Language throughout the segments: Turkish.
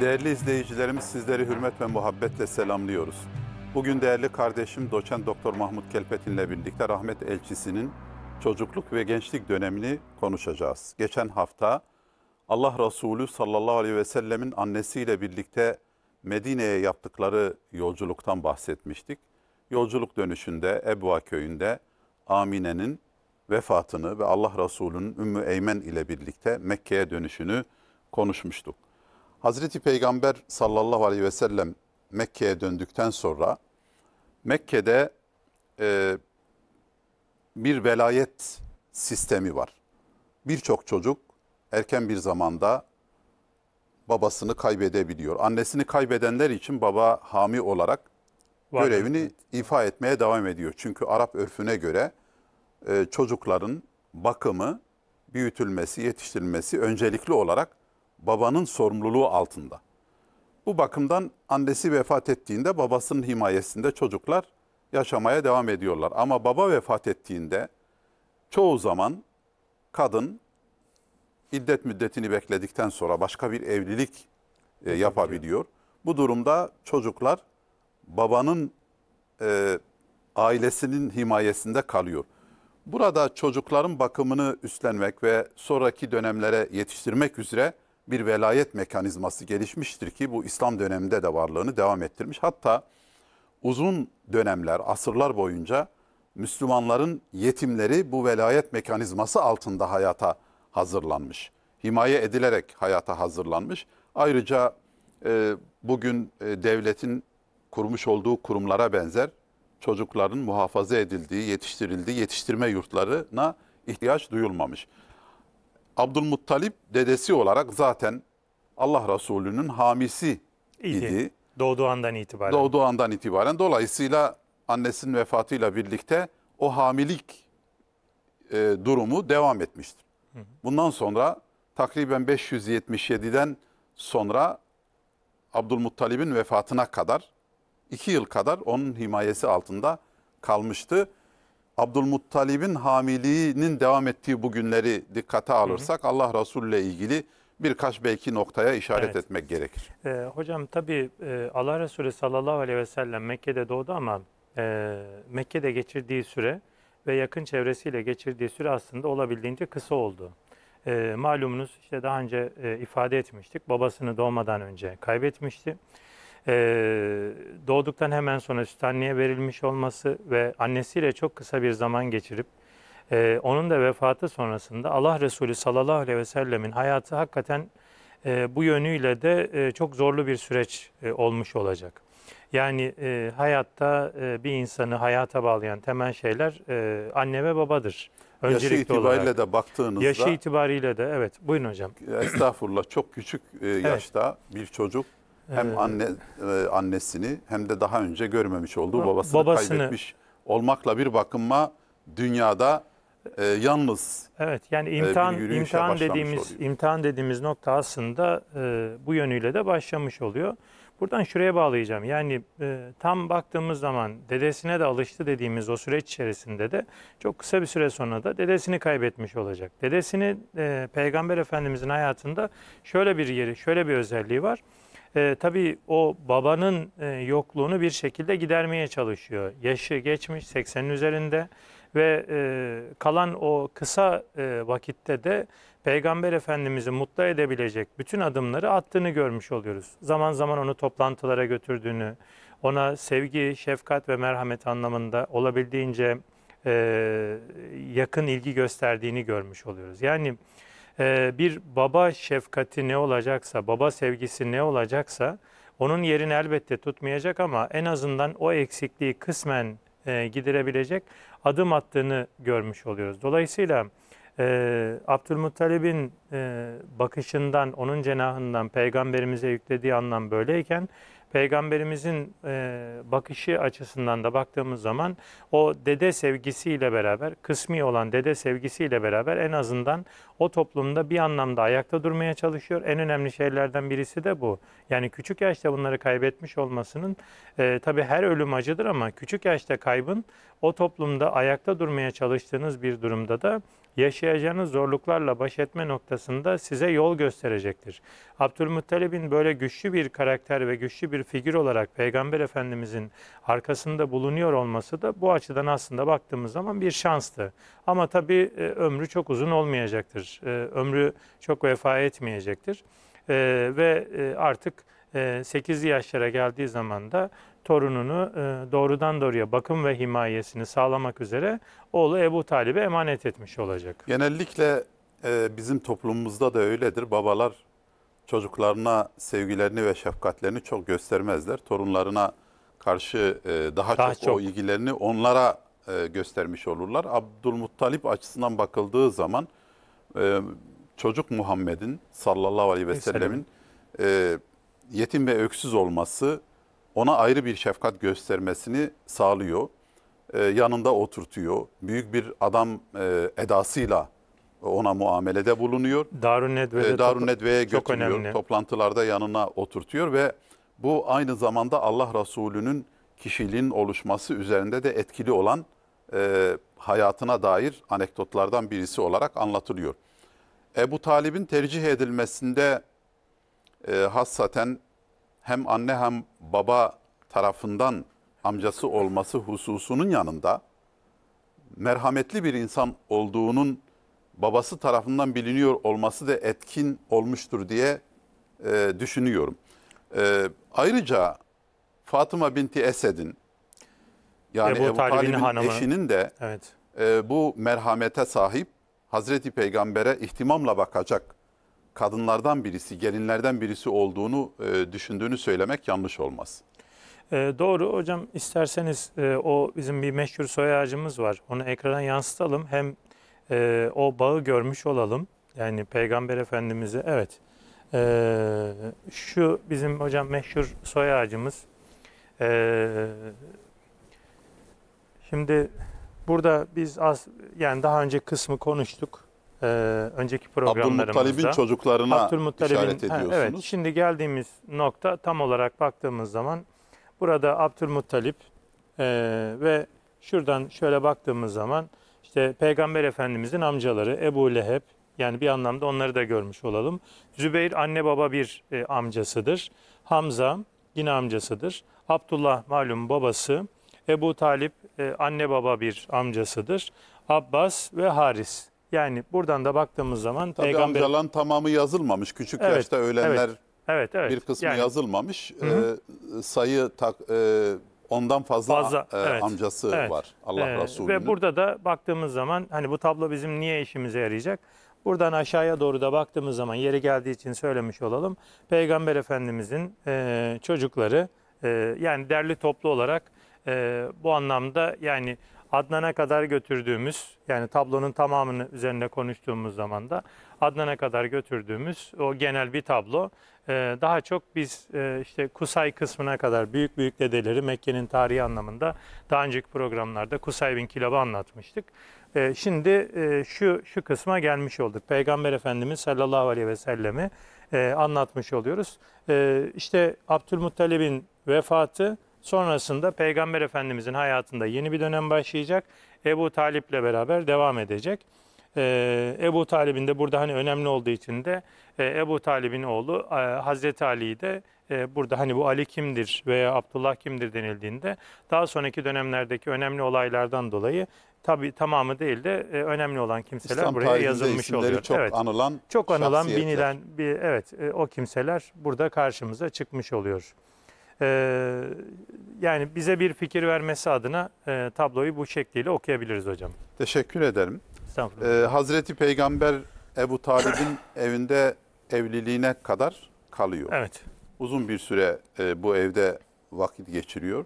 Değerli izleyicilerimiz sizleri hürmet ve muhabbetle selamlıyoruz. Bugün değerli kardeşim doçent doktor Mahmut ile birlikte rahmet elçisinin çocukluk ve gençlik dönemini konuşacağız. Geçen hafta Allah Resulü sallallahu aleyhi ve sellemin annesiyle birlikte Medine'ye yaptıkları yolculuktan bahsetmiştik. Yolculuk dönüşünde Ebva köyünde Amine'nin vefatını ve Allah Resulü'nün Ümmü Eymen ile birlikte Mekke'ye dönüşünü konuşmuştuk. Hazreti Peygamber sallallahu aleyhi ve sellem Mekke'ye döndükten sonra Mekke'de e, bir velayet sistemi var. Birçok çocuk erken bir zamanda babasını kaybedebiliyor. Annesini kaybedenler için baba hami olarak var görevini evet. ifa etmeye devam ediyor. Çünkü Arap örfüne göre e, çocukların bakımı, büyütülmesi, yetiştirilmesi öncelikli olarak babanın sorumluluğu altında. Bu bakımdan annesi vefat ettiğinde babasının himayesinde çocuklar yaşamaya devam ediyorlar. Ama baba vefat ettiğinde çoğu zaman kadın iddet müddetini bekledikten sonra başka bir evlilik e, yapabiliyor. Bu durumda çocuklar babanın e, ailesinin himayesinde kalıyor. Burada çocukların bakımını üstlenmek ve sonraki dönemlere yetiştirmek üzere bir velayet mekanizması gelişmiştir ki bu İslam döneminde de varlığını devam ettirmiş. Hatta uzun dönemler, asırlar boyunca Müslümanların yetimleri bu velayet mekanizması altında hayata hazırlanmış. Himaye edilerek hayata hazırlanmış. Ayrıca e, bugün e, devletin kurmuş olduğu kurumlara benzer çocukların muhafaza edildiği, yetiştirildiği yetiştirme yurtlarına ihtiyaç duyulmamış. Abdülmuttalip dedesi olarak zaten Allah Resulü'nün hamisi idi. idi. Doğduğu andan itibaren. Doğduğu andan itibaren. Dolayısıyla annesinin vefatıyla birlikte o hamilik e, durumu devam etmiştir. Hı hı. Bundan sonra takriben 577'den sonra Abdülmuttalib'in vefatına kadar iki yıl kadar onun himayesi altında kalmıştı. Abdülmuttalib'in hamiliğinin devam ettiği bu günleri dikkate alırsak hı hı. Allah Resulü ile ilgili birkaç belki noktaya işaret evet. etmek gerekir. E, hocam tabii e, Allah Resulü sallallahu aleyhi ve sellem Mekke'de doğdu ama e, Mekke'de geçirdiği süre ve yakın çevresiyle geçirdiği süre aslında olabildiğince kısa oldu. E, malumunuz işte daha önce e, ifade etmiştik babasını doğmadan önce kaybetmişti. Ee, doğduktan hemen sonra süt anneye verilmiş olması ve annesiyle çok kısa bir zaman geçirip e, onun da vefatı sonrasında Allah Resulü sallallahu aleyhi ve sellemin hayatı hakikaten e, bu yönüyle de e, çok zorlu bir süreç olmuş olacak. Yani e, hayatta e, bir insanı hayata bağlayan temel şeyler e, anne ve babadır. Öncelikli yaşı itibariyle olarak. de baktığınızda. Yaşı itibariyle de evet buyurun hocam. Estağfurullah çok küçük e, yaşta evet. bir çocuk hem anne e, annesini hem de daha önce görmemiş olduğu babasını, babasını kaybetmiş olmakla bir bakınma dünyada e, yalnız Evet yani imtihan e, bir imtihan dediğimiz oluyor. imtihan dediğimiz nokta aslında e, bu yönüyle de başlamış oluyor. Buradan şuraya bağlayacağım. Yani e, tam baktığımız zaman dedesine de alıştı dediğimiz o süreç içerisinde de çok kısa bir süre sonra da dedesini kaybetmiş olacak. Dedesini e, Peygamber Efendimizin hayatında şöyle bir yeri, şöyle bir özelliği var. E, tabii o babanın e, yokluğunu bir şekilde gidermeye çalışıyor. Yaşı geçmiş 80'in üzerinde ve e, kalan o kısa e, vakitte de Peygamber Efendimiz'i mutlu edebilecek bütün adımları attığını görmüş oluyoruz. Zaman zaman onu toplantılara götürdüğünü, ona sevgi, şefkat ve merhamet anlamında olabildiğince e, yakın ilgi gösterdiğini görmüş oluyoruz. Yani ee, bir baba şefkati ne olacaksa, baba sevgisi ne olacaksa onun yerini elbette tutmayacak ama en azından o eksikliği kısmen e, giderebilecek adım attığını görmüş oluyoruz. Dolayısıyla e, Abdülmuttalib'in e, bakışından, onun cenahından peygamberimize yüklediği anlam böyleyken Peygamberimizin e, bakışı açısından da baktığımız zaman o dede sevgisiyle beraber, kısmi olan dede sevgisiyle beraber en azından o toplumda bir anlamda ayakta durmaya çalışıyor. En önemli şeylerden birisi de bu. Yani küçük yaşta bunları kaybetmiş olmasının, e, tabii her ölüm acıdır ama küçük yaşta kaybın o toplumda ayakta durmaya çalıştığınız bir durumda da yaşayacağınız zorluklarla baş etme noktasında size yol gösterecektir. Abdülmuttalib'in böyle güçlü bir karakter ve güçlü bir figür olarak Peygamber Efendimizin arkasında bulunuyor olması da bu açıdan aslında baktığımız zaman bir şanstı. Ama tabii e, ömrü çok uzun olmayacaktır. E, ömrü çok vefa etmeyecektir. E, ve artık 8'li yaşlara geldiği zaman da torununu e, doğrudan doğruya bakım ve himayesini sağlamak üzere oğlu Ebu Talib'e emanet etmiş olacak. Genellikle e, bizim toplumumuzda da öyledir. Babalar çocuklarına sevgilerini ve şefkatlerini çok göstermezler. Torunlarına karşı e, daha, daha çok, çok o ilgilerini onlara göstermiş olurlar. Abdülmuttalip açısından bakıldığı zaman çocuk Muhammed'in sallallahu aleyhi ve sellemin yetim ve öksüz olması ona ayrı bir şefkat göstermesini sağlıyor. E, yanında oturtuyor. Büyük bir adam e, edasıyla ona muamelede bulunuyor. Darun Nedve'ye ee, Darun Nedve'ye götürüyor. Önemli. Toplantılarda yanına oturtuyor ve bu aynı zamanda Allah Resulü'nün kişiliğin oluşması üzerinde de etkili olan e, hayatına dair anekdotlardan birisi olarak anlatılıyor. Ebu Talib'in tercih edilmesinde e, hassaten hem anne hem baba tarafından amcası olması hususunun yanında merhametli bir insan olduğunun babası tarafından biliniyor olması da etkin olmuştur diye e, düşünüyorum. E, ayrıca Fatıma binti Esed'in yani Ebu, Ebu Talib'in, Talib'in eşinin de evet. e, bu merhamete sahip Hazreti Peygamber'e ihtimamla bakacak kadınlardan birisi, gelinlerden birisi olduğunu e, düşündüğünü söylemek yanlış olmaz. E, doğru hocam isterseniz e, o bizim bir meşhur soy ağacımız var. Onu ekrana yansıtalım. Hem e, o bağı görmüş olalım. Yani Peygamber Efendimiz'i evet. E, şu bizim hocam meşhur soy ağacımız. E, şimdi burada biz az yani daha önce kısmı konuştuk e, önceki programlarımızda. Abdülmuttalib'in çocuklarına Abdülmuttalib'in, işaret ediyorsunuz. He, evet, şimdi geldiğimiz nokta tam olarak baktığımız zaman burada Abdülmuttalip e, ve şuradan şöyle baktığımız zaman işte Peygamber Efendimizin amcaları Ebu Leheb yani bir anlamda onları da görmüş olalım. Zübeyir anne baba bir e, amcasıdır. Hamza yine amcasıdır. Abdullah malum babası. Ebu Talip e, anne baba bir amcasıdır. Abbas ve Haris yani buradan da baktığımız zaman Tabii peygamber... amcaların tamamı yazılmamış. Küçük evet, yaşta ölenler evet, evet, bir kısmı yani, yazılmamış. E, sayı tak, e, ondan fazla, fazla e, evet, amcası evet, var Allah e, Resulü'nün. Ve burada da baktığımız zaman hani bu tablo bizim niye işimize yarayacak? Buradan aşağıya doğru da baktığımız zaman yeri geldiği için söylemiş olalım. Peygamber Efendimizin e, çocukları e, yani derli toplu olarak e, bu anlamda yani Adnan'a kadar götürdüğümüz yani tablonun tamamını üzerinde konuştuğumuz zaman da Adnan'a kadar götürdüğümüz o genel bir tablo. Ee, daha çok biz e, işte Kusay kısmına kadar büyük büyük dedeleri Mekke'nin tarihi anlamında daha önceki programlarda Kusay bin Kilab'ı anlatmıştık. Ee, şimdi e, şu şu kısma gelmiş olduk. Peygamber Efendimiz sallallahu aleyhi ve sellemi e, anlatmış oluyoruz. E, işte Abdülmuttalib'in vefatı Sonrasında Peygamber Efendimizin hayatında yeni bir dönem başlayacak. Ebu Talip ile beraber devam edecek. Ee, Ebu Talib'in de burada hani önemli olduğu için de e, Ebu Talib'in oğlu e, Hazreti Ali'yi de e, burada hani bu Ali kimdir veya Abdullah kimdir denildiğinde daha sonraki dönemlerdeki önemli olaylardan dolayı tabi tamamı değil de e, önemli olan kimseler İslam buraya yazılmış oluyor. Çok evet. anılan çok anılan binilen bir evet e, o kimseler burada karşımıza çıkmış oluyor. Ee, yani bize bir fikir vermesi adına e, tabloyu bu şekliyle okuyabiliriz hocam. Teşekkür ederim. Ee, Hazreti Peygamber Ebu Talib'in evinde evliliğine kadar kalıyor. Evet. Uzun bir süre e, bu evde vakit geçiriyor.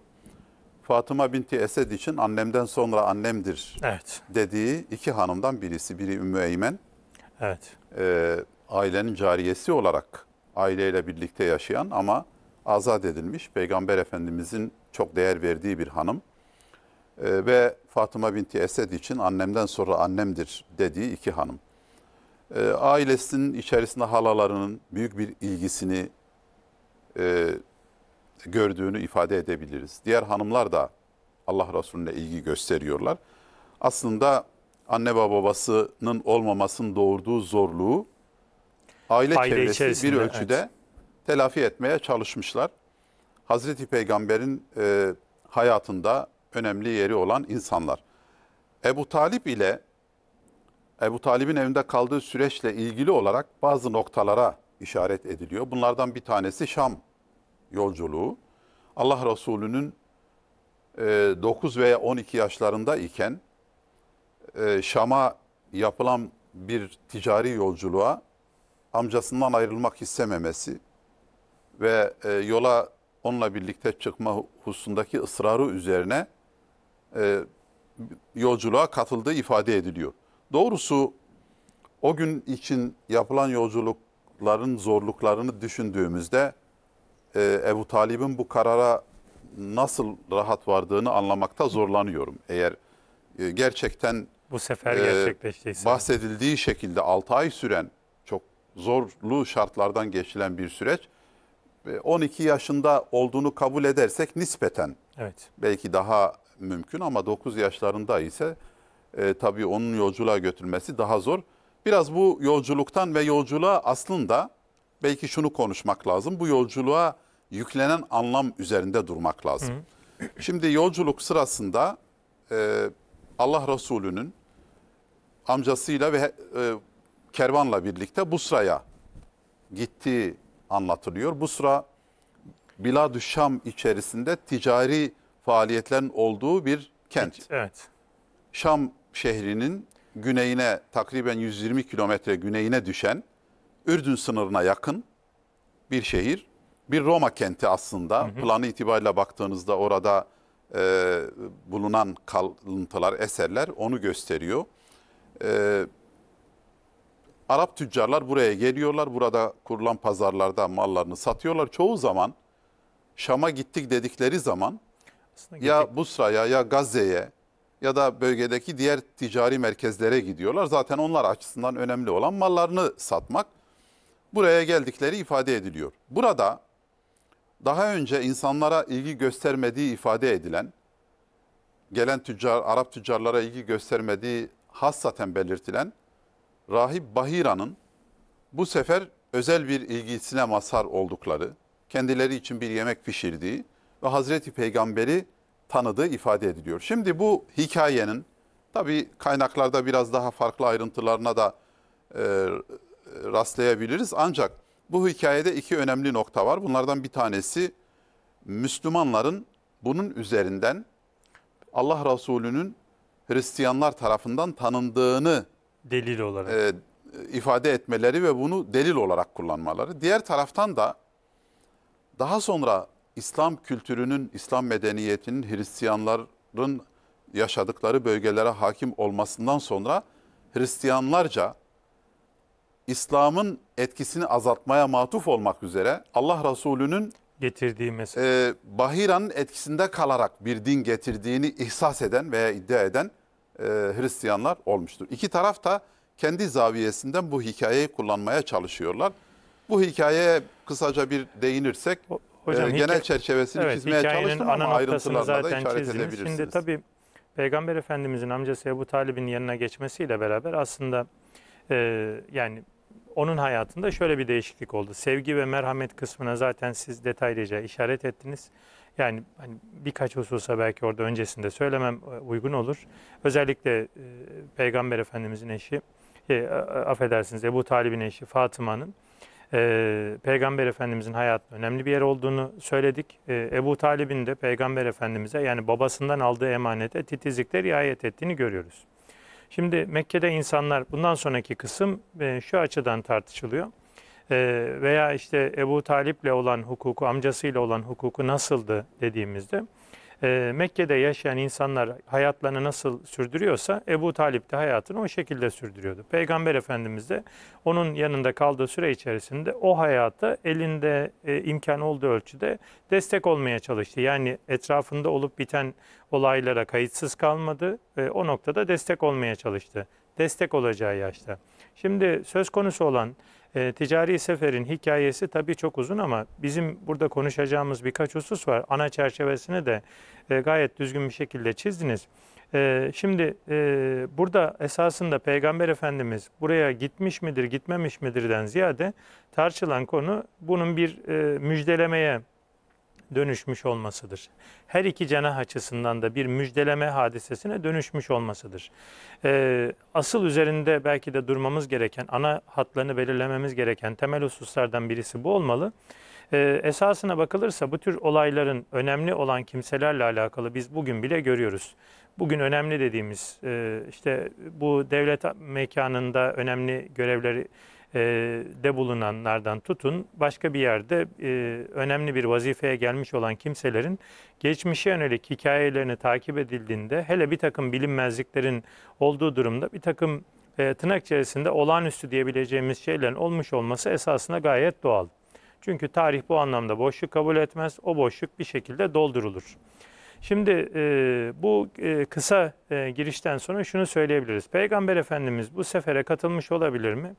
Fatıma binti Esed için annemden sonra annemdir evet. dediği iki hanımdan birisi. Biri Ümmü Eymen. Evet. E, ailenin cariyesi olarak aileyle birlikte yaşayan ama azat edilmiş. Peygamber Efendimizin çok değer verdiği bir hanım. E, ve Fatıma binti Esed için annemden sonra annemdir dediği iki hanım. E, ailesinin içerisinde halalarının büyük bir ilgisini e, gördüğünü ifade edebiliriz. Diğer hanımlar da Allah Resulüne ilgi gösteriyorlar. Aslında anne ve babasının olmamasının doğurduğu zorluğu aile, aile çevresi bir ölçüde evet telafi etmeye çalışmışlar. Hazreti Peygamber'in e, hayatında önemli yeri olan insanlar. Ebu Talip ile Ebu Talip'in evinde kaldığı süreçle ilgili olarak bazı noktalara işaret ediliyor. Bunlardan bir tanesi Şam yolculuğu. Allah Resulü'nün 9 e, veya 12 yaşlarında iken e, Şam'a yapılan bir ticari yolculuğa amcasından ayrılmak istememesi, ve e, yola onunla birlikte çıkma hususundaki ısrarı üzerine e, yolculuğa katıldığı ifade ediliyor. Doğrusu o gün için yapılan yolculukların zorluklarını düşündüğümüzde e, Ebu Talib'in bu karara nasıl rahat vardığını anlamakta zorlanıyorum. Eğer e, gerçekten bu sefer gerçekleştiyse. E, bahsedildiği şekilde 6 ay süren çok zorlu şartlardan geçilen bir süreç 12 ee, yaşında olduğunu kabul edersek nispeten evet. belki daha mümkün ama 9 yaşlarında ise e, tabii onun yolculuğa götürülmesi daha zor. Biraz bu yolculuktan ve yolculuğa aslında belki şunu konuşmak lazım. Bu yolculuğa yüklenen anlam üzerinde durmak lazım. Hı. Şimdi yolculuk sırasında e, Allah Resulü'nün amcasıyla ve e, kervanla birlikte Busra'ya gittiği anlatılıyor. Busra Biladü Şam içerisinde ticari faaliyetlerin olduğu bir kent. Evet. Şam şehrinin güneyine takriben 120 kilometre güneyine düşen Ürdün sınırına yakın bir şehir. Bir Roma kenti aslında. Hı hı. Planı itibariyle baktığınızda orada e, bulunan kalıntılar, eserler onu gösteriyor. E, Arap tüccarlar buraya geliyorlar. Burada kurulan pazarlarda mallarını satıyorlar. Çoğu zaman Şam'a gittik dedikleri zaman Aslında ya gittik. Busra'ya ya Gazze'ye ya da bölgedeki diğer ticari merkezlere gidiyorlar. Zaten onlar açısından önemli olan mallarını satmak. Buraya geldikleri ifade ediliyor. Burada daha önce insanlara ilgi göstermediği ifade edilen, gelen tüccar, Arap tüccarlara ilgi göstermediği hassaten belirtilen Rahip Bahira'nın bu sefer özel bir ilgisine mazhar oldukları, kendileri için bir yemek pişirdiği ve Hazreti Peygamber'i tanıdığı ifade ediliyor. Şimdi bu hikayenin tabi kaynaklarda biraz daha farklı ayrıntılarına da e, rastlayabiliriz. Ancak bu hikayede iki önemli nokta var. Bunlardan bir tanesi Müslümanların bunun üzerinden Allah Resulü'nün Hristiyanlar tarafından tanındığını delil olarak e, ifade etmeleri ve bunu delil olarak kullanmaları. Diğer taraftan da daha sonra İslam kültürünün, İslam medeniyetinin Hristiyanların yaşadıkları bölgelere hakim olmasından sonra Hristiyanlarca İslam'ın etkisini azaltmaya matuf olmak üzere Allah Resulü'nün getirdiği mesela e, Bahira'nın etkisinde kalarak bir din getirdiğini ihsas eden veya iddia eden e, Hristiyanlar olmuştur. İki taraf da kendi zaviyesinden bu hikayeyi kullanmaya çalışıyorlar. Bu hikayeye kısaca bir değinirsek Hocam, e, genel hikaye, çerçevesini evet, çizmeye çalıştım ana ama ayrıntılarına da işaret çizdiniz. edebilirsiniz. Şimdi tabii Peygamber Efendimizin amcası Ebu Talib'in yanına geçmesiyle beraber aslında e, yani onun hayatında şöyle bir değişiklik oldu. Sevgi ve merhamet kısmına zaten siz detaylıca işaret ettiniz. Yani hani birkaç hususa belki orada öncesinde söylemem e, uygun olur. Özellikle e, Peygamber Efendimizin eşi, e, affedersiniz Ebu Talib'in eşi Fatıma'nın Peygamber Efendimizin hayatında önemli bir yer olduğunu söyledik. Ebu Talib'in de Peygamber Efendimiz'e yani babasından aldığı emanete titizlikle riayet ettiğini görüyoruz. Şimdi Mekke'de insanlar bundan sonraki kısım şu açıdan tartışılıyor. Ee, veya işte Ebu Talip'le olan hukuku, amcasıyla olan hukuku nasıldı dediğimizde e, Mekke'de yaşayan insanlar hayatlarını nasıl sürdürüyorsa Ebu Talip de hayatını o şekilde sürdürüyordu. Peygamber Efendimiz de onun yanında kaldığı süre içerisinde o hayata elinde e, imkan olduğu ölçüde destek olmaya çalıştı. Yani etrafında olup biten olaylara kayıtsız kalmadı ve o noktada destek olmaya çalıştı. Destek olacağı yaşta. Şimdi söz konusu olan e, ticari seferin hikayesi tabii çok uzun ama bizim burada konuşacağımız birkaç husus var. Ana çerçevesini de e, gayet düzgün bir şekilde çizdiniz. E, şimdi e, burada esasında Peygamber Efendimiz buraya gitmiş midir, gitmemiş midirden ziyade tartışılan konu bunun bir e, müjdelemeye dönüşmüş olmasıdır. Her iki cenah açısından da bir müjdeleme hadisesine dönüşmüş olmasıdır. Ee, asıl üzerinde belki de durmamız gereken, ana hatlarını belirlememiz gereken temel hususlardan birisi bu olmalı. Ee, esasına bakılırsa bu tür olayların önemli olan kimselerle alakalı biz bugün bile görüyoruz. Bugün önemli dediğimiz e, işte bu devlet mekanında önemli görevleri e, de bulunanlardan tutun başka bir yerde e, önemli bir vazifeye gelmiş olan kimselerin geçmişe yönelik hikayelerini takip edildiğinde hele bir takım bilinmezliklerin olduğu durumda bir takım e, tırnak içerisinde olağanüstü diyebileceğimiz şeylerin olmuş olması esasında gayet doğal. Çünkü tarih bu anlamda boşluk kabul etmez. O boşluk bir şekilde doldurulur. Şimdi e, bu e, kısa e, girişten sonra şunu söyleyebiliriz. Peygamber Efendimiz bu sefere katılmış olabilir mi?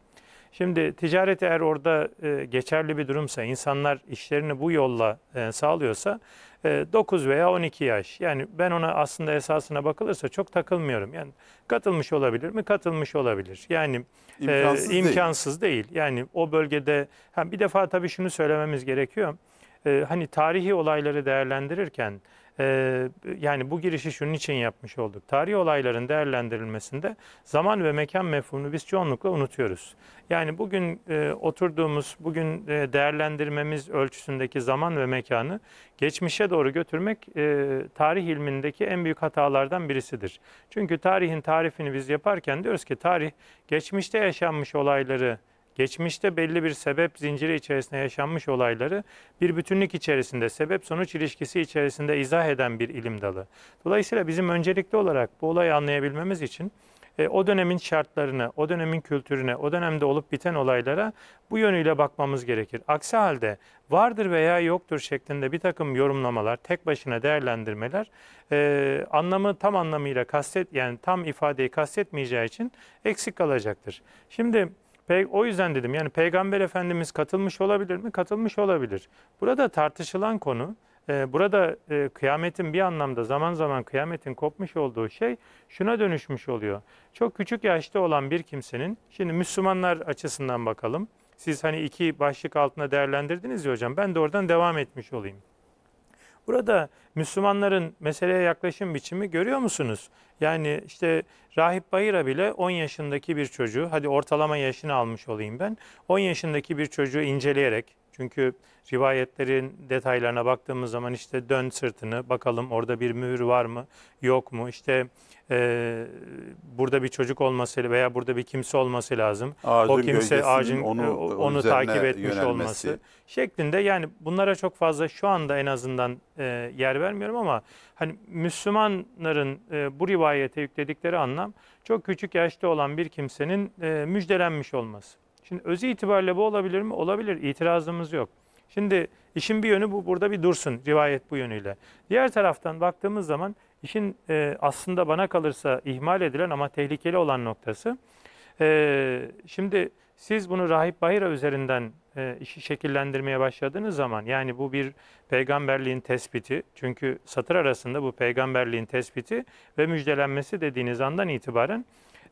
Şimdi ticaret eğer orada e, geçerli bir durumsa, insanlar işlerini bu yolla e, sağlıyorsa e, 9 veya 12 yaş. Yani ben ona aslında esasına bakılırsa çok takılmıyorum. Yani katılmış olabilir mi? Katılmış olabilir. Yani e, imkansız, e, imkansız değil. Yani o bölgede hem bir defa tabii şunu söylememiz gerekiyor. E, hani tarihi olayları değerlendirirken e, yani bu girişi şunun için yapmış olduk. Tarihi olayların değerlendirilmesinde zaman ve mekan mefhumunu biz çoğunlukla unutuyoruz. Yani bugün e, oturduğumuz, bugün e, değerlendirmemiz ölçüsündeki zaman ve mekanı geçmişe doğru götürmek e, tarih ilmindeki en büyük hatalardan birisidir. Çünkü tarihin tarifini biz yaparken diyoruz ki tarih geçmişte yaşanmış olayları geçmişte belli bir sebep zinciri içerisinde yaşanmış olayları bir bütünlük içerisinde, sebep sonuç ilişkisi içerisinde izah eden bir ilim dalı. Dolayısıyla bizim öncelikli olarak bu olayı anlayabilmemiz için e, o dönemin şartlarını, o dönemin kültürüne, o dönemde olup biten olaylara bu yönüyle bakmamız gerekir. Aksi halde vardır veya yoktur şeklinde bir takım yorumlamalar, tek başına değerlendirmeler e, anlamı tam anlamıyla kastet yani tam ifadeyi kastetmeyeceği için eksik kalacaktır. Şimdi o yüzden dedim yani Peygamber Efendimiz katılmış olabilir mi? Katılmış olabilir. Burada tartışılan konu, e, burada e, kıyametin bir anlamda zaman zaman kıyametin kopmuş olduğu şey şuna dönüşmüş oluyor. Çok küçük yaşta olan bir kimsenin, şimdi Müslümanlar açısından bakalım. Siz hani iki başlık altına değerlendirdiniz ya hocam, ben de oradan devam etmiş olayım. Burada Müslümanların meseleye yaklaşım biçimi görüyor musunuz? Yani işte Rahip Bayır'a bile 10 yaşındaki bir çocuğu, hadi ortalama yaşını almış olayım ben, 10 yaşındaki bir çocuğu inceleyerek, çünkü rivayetlerin detaylarına baktığımız zaman işte dön sırtını bakalım orada bir mühür var mı yok mu işte e, burada bir çocuk olması veya burada bir kimse olması lazım. Ağacın o kimse ağacın onu, e, onu takip etmiş yönelmesi. olması şeklinde yani bunlara çok fazla şu anda en azından e, yer vermiyorum ama hani Müslümanların e, bu rivayete yükledikleri anlam çok küçük yaşta olan bir kimsenin e, müjdelenmiş olması. Şimdi öz itibariyle bu olabilir mi? Olabilir. İtirazımız yok. Şimdi işin bir yönü bu burada bir dursun rivayet bu yönüyle. Diğer taraftan baktığımız zaman işin e, aslında bana kalırsa ihmal edilen ama tehlikeli olan noktası. E, şimdi siz bunu Rahip Bahira üzerinden e, işi şekillendirmeye başladığınız zaman yani bu bir peygamberliğin tespiti çünkü satır arasında bu peygamberliğin tespiti ve müjdelenmesi dediğiniz andan itibaren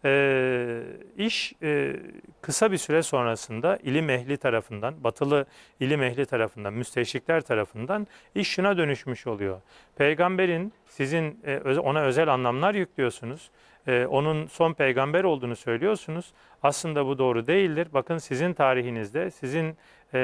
e, iş e, kısa bir süre sonrasında ilim ehli tarafından, batılı ilim ehli tarafından, müsteşrikler tarafından iş şuna dönüşmüş oluyor. Peygamberin sizin e, ona özel anlamlar yüklüyorsunuz. E, onun son peygamber olduğunu söylüyorsunuz. Aslında bu doğru değildir. Bakın sizin tarihinizde, sizin e,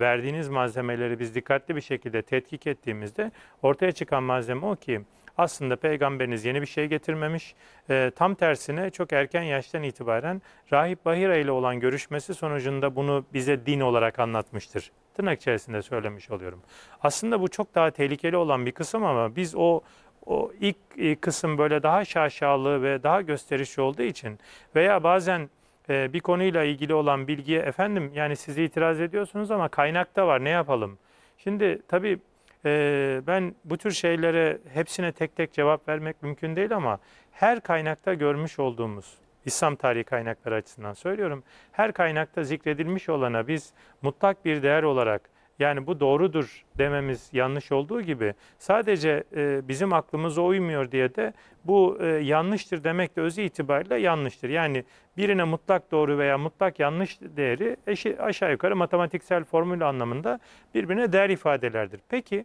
verdiğiniz malzemeleri biz dikkatli bir şekilde tetkik ettiğimizde ortaya çıkan malzeme o ki aslında peygamberiniz yeni bir şey getirmemiş. E, tam tersine çok erken yaştan itibaren Rahip Bahira ile olan görüşmesi sonucunda bunu bize din olarak anlatmıştır. Tırnak içerisinde söylemiş oluyorum. Aslında bu çok daha tehlikeli olan bir kısım ama biz o o ilk e, kısım böyle daha şaşalı ve daha gösterişli olduğu için veya bazen e, bir konuyla ilgili olan bilgiye efendim yani sizi itiraz ediyorsunuz ama kaynakta var ne yapalım? Şimdi tabii ee, ben bu tür şeylere hepsine tek tek cevap vermek mümkün değil ama her kaynakta görmüş olduğumuz İslam tarihi kaynakları açısından söylüyorum. Her kaynakta zikredilmiş olana biz mutlak bir değer olarak yani bu doğrudur dememiz yanlış olduğu gibi sadece e, bizim aklımıza uymuyor diye de bu e, yanlıştır demek de özü itibariyle yanlıştır. Yani birine mutlak doğru veya mutlak yanlış değeri eşi, aşağı yukarı matematiksel formül anlamında birbirine değer ifadelerdir. Peki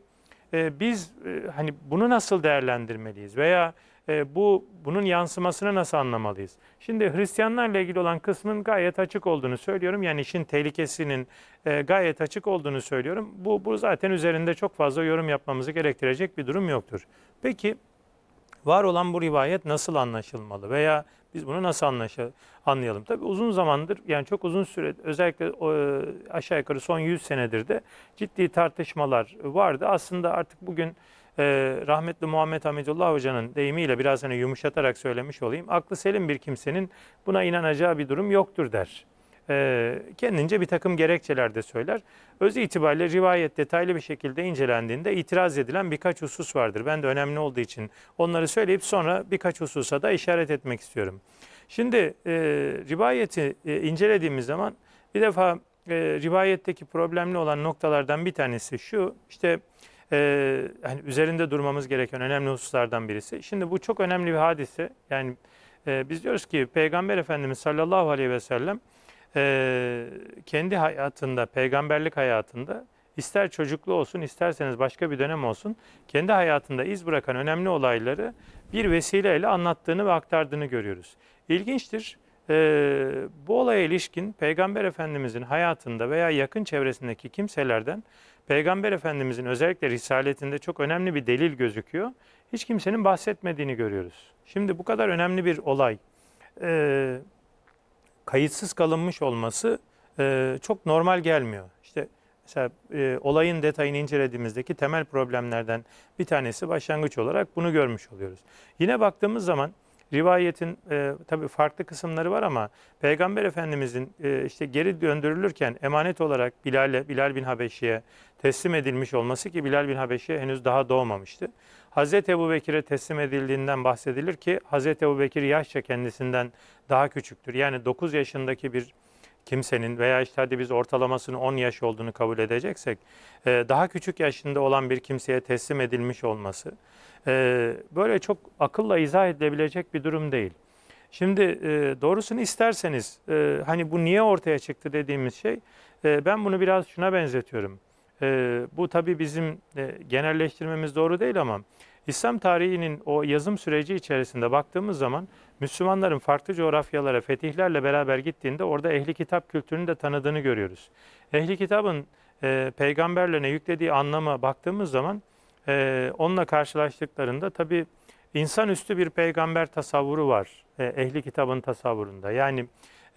e, biz e, hani bunu nasıl değerlendirmeliyiz veya e, bu bunun yansımasını nasıl anlamalıyız? Şimdi Hristiyanlarla ilgili olan kısmın gayet açık olduğunu söylüyorum. Yani işin tehlikesinin e, gayet açık olduğunu söylüyorum. Bu, bu zaten üzerinde çok fazla yorum yapmamızı gerektirecek bir durum yoktur. Peki var olan bu rivayet nasıl anlaşılmalı veya biz bunu nasıl anlaşa, anlayalım? Tabii uzun zamandır yani çok uzun süre özellikle e, aşağı yukarı son 100 senedir de ciddi tartışmalar vardı. Aslında artık bugün e, rahmetli Muhammed Hamidullah Hoca'nın deyimiyle biraz hani yumuşatarak söylemiş olayım. Aklı selim bir kimsenin buna inanacağı bir durum yoktur der. E, kendince bir takım gerekçeler de söyler. Öz itibariyle rivayet detaylı bir şekilde incelendiğinde itiraz edilen birkaç husus vardır. Ben de önemli olduğu için onları söyleyip sonra birkaç hususa da işaret etmek istiyorum. Şimdi e, rivayeti e, incelediğimiz zaman bir defa e, rivayetteki problemli olan noktalardan bir tanesi şu. İşte e, hani üzerinde durmamız gereken önemli hususlardan birisi. Şimdi bu çok önemli bir hadise. Yani e, biz diyoruz ki Peygamber Efendimiz sallallahu aleyhi ve sellem e, kendi hayatında, peygamberlik hayatında ister çocuklu olsun isterseniz başka bir dönem olsun kendi hayatında iz bırakan önemli olayları bir vesileyle anlattığını ve aktardığını görüyoruz. İlginçtir. Ee, bu olaya ilişkin Peygamber Efendimizin hayatında veya yakın çevresindeki kimselerden Peygamber Efendimizin özellikle risaletinde çok önemli bir delil gözüküyor. Hiç kimsenin bahsetmediğini görüyoruz. Şimdi bu kadar önemli bir olay e, kayıtsız kalınmış olması e, çok normal gelmiyor. İşte mesela e, olayın detayını incelediğimizdeki temel problemlerden bir tanesi başlangıç olarak bunu görmüş oluyoruz. Yine baktığımız zaman rivayetin e, tabii farklı kısımları var ama Peygamber Efendimizin e, işte geri döndürülürken emanet olarak Bilal'e, Bilal bin Habeşi'ye teslim edilmiş olması ki Bilal bin Habeşi henüz daha doğmamıştı. Hazreti Ebu Bekir'e teslim edildiğinden bahsedilir ki Hazreti Ebu Bekir yaşça kendisinden daha küçüktür. Yani 9 yaşındaki bir kimsenin veya işte hadi biz ortalamasının 10 yaş olduğunu kabul edeceksek e, daha küçük yaşında olan bir kimseye teslim edilmiş olması e, böyle çok akılla izah edilebilecek bir durum değil. Şimdi e, doğrusunu isterseniz hani bu niye ortaya çıktı dediğimiz şey ben bunu biraz şuna benzetiyorum. Bu tabii bizim genelleştirmemiz doğru değil ama İslam tarihinin o yazım süreci içerisinde baktığımız zaman Müslümanların farklı coğrafyalara fetihlerle beraber gittiğinde orada ehli kitap kültürünü de tanıdığını görüyoruz. Ehli kitabın e, peygamberlerine yüklediği anlama baktığımız zaman e, onunla karşılaştıklarında tabi insanüstü bir peygamber tasavvuru var e, ehli kitabın tasavvurunda. Yani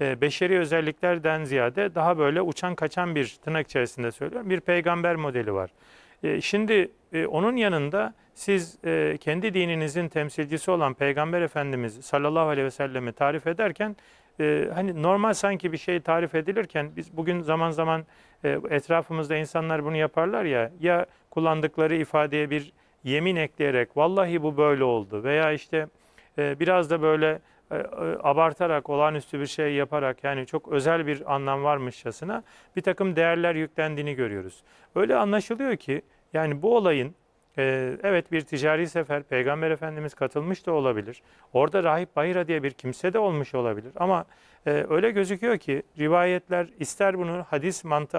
e, beşeri özelliklerden ziyade daha böyle uçan kaçan bir tırnak içerisinde söylüyorum bir peygamber modeli var. Ee, şimdi e, onun yanında siz e, kendi dininizin temsilcisi olan Peygamber Efendimiz sallallahu aleyhi ve sellemi tarif ederken e, hani normal sanki bir şey tarif edilirken biz bugün zaman zaman etrafımızda insanlar bunu yaparlar ya ya kullandıkları ifadeye bir yemin ekleyerek vallahi bu böyle oldu veya işte biraz da böyle abartarak, olağanüstü bir şey yaparak yani çok özel bir anlam varmışçasına bir takım değerler yüklendiğini görüyoruz. Öyle anlaşılıyor ki yani bu olayın e, evet bir ticari sefer Peygamber Efendimiz katılmış da olabilir. Orada Rahip Bayra diye bir kimse de olmuş olabilir. Ama e, öyle gözüküyor ki rivayetler ister bunu hadis mantığı